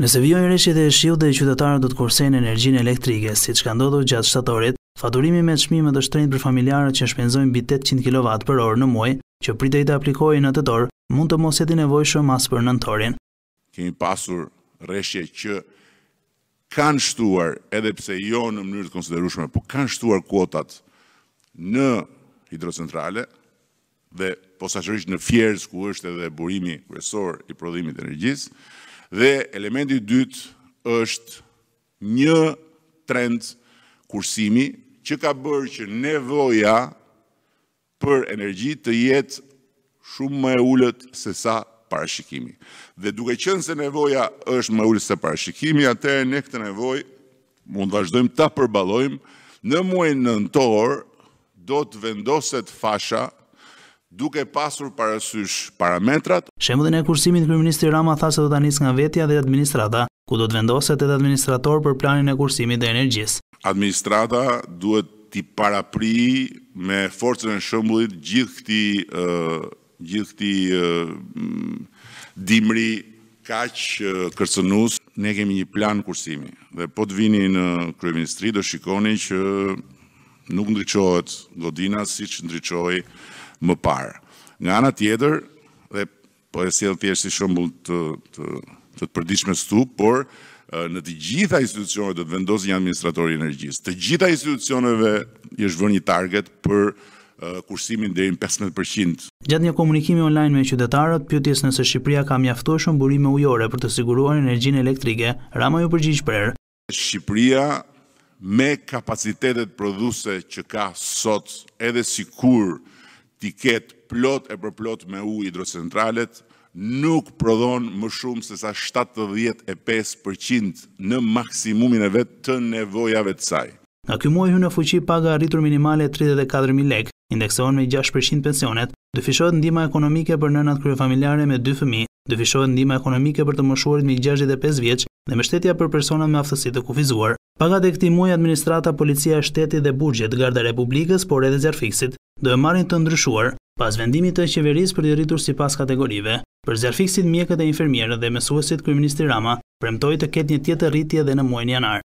Nëse vjojnë reshjet e shiu dhe qytetarët do të kursejnë energjinë elektrike, si që ka ndodhur gjatë shtatorit, faturimi me të shmime dhe shtrejnë për familjarët që shpenzojnë bitet 800 kW për orë në muaj, që pritej të aplikojë në të torë, mund të mos jeti nevoj shumë asë për nëntorin. Kemi pasur reshje që kanë shtuar, edhe pse jo në mënyrët konsiderushme, po kanë shtuar kuotat në hidrocentrale dhe posaqërisht në fjerës ku është edhe burimi kresor i prodhimit energjisë, Dhe elementi dytë është një trend kursimi që ka bërë që nevoja për energji të jetë shumë më e ullët se sa parashikimi. Dhe duke qënë se nevoja është më ullët se parashikimi, atërë ne këtë nevoj mund të vazhdojmë të përbalojmë në muaj nëntorë do të vendoset fasha duke pasur parasysh parametrat. Shemëdhin e kursimit Kryministri Rama tha se do të anis nga vetja dhe administrata, ku do të vendoset edhe administrator për planin e kursimit dhe energjis. Administrata duhet t'i parapri me forcën e shëmbullit gjithë këti, gjithë këti dimri kaq uh, kërcënus. Ne kemi një plan kursimi dhe po të vini në Kryministri do shikoni që nuk ndryqohet godina si që ndryqohet më parë. Nga ana tjetër, dhe po e sjellë thjesht si shembull të të të, të përditshme stu, por në të gjitha institucionet do të vendosë një administratori i energjisë. Të gjitha institucioneve i është vënë një target për kursimin deri në 15%. Gjatë një komunikimi online me qytetarët, pyetjes nëse Shqipëria ka shumë burime ujore për të siguruar energjinë elektrike, Rama ju përgjigj për. Shqipëria me kapacitetet prodhuese që ka sot, edhe sikur kur ti ketë plot e përplot me u hidrocentralet, nuk prodhon më shumë se sa 75% në maksimumin e vetë të nevojave të saj. Nga kjo muaj hynë e fuqi paga rritur minimale 34.000 lek, indeksohen me 6% pensionet, dëfishohet ndima ekonomike për nënat kryo familjare me 2 fëmi, dëfishohet ndima ekonomike për të mëshuarit me 65 vjeqë dhe me shtetja për personat me aftësit të kufizuar. Pagat e këti muaj administrata policia shteti dhe burgjet garda republikës, por edhe zjarfiksit, do e marrin të ndryshuar pas vendimit të qeverisë për të rritur sipas kategorive. Për zjarfiksit mjekët e infermierët dhe mësuesit kryeminist Rama premtoi të ketë një tjetër rritje edhe në muajin janar.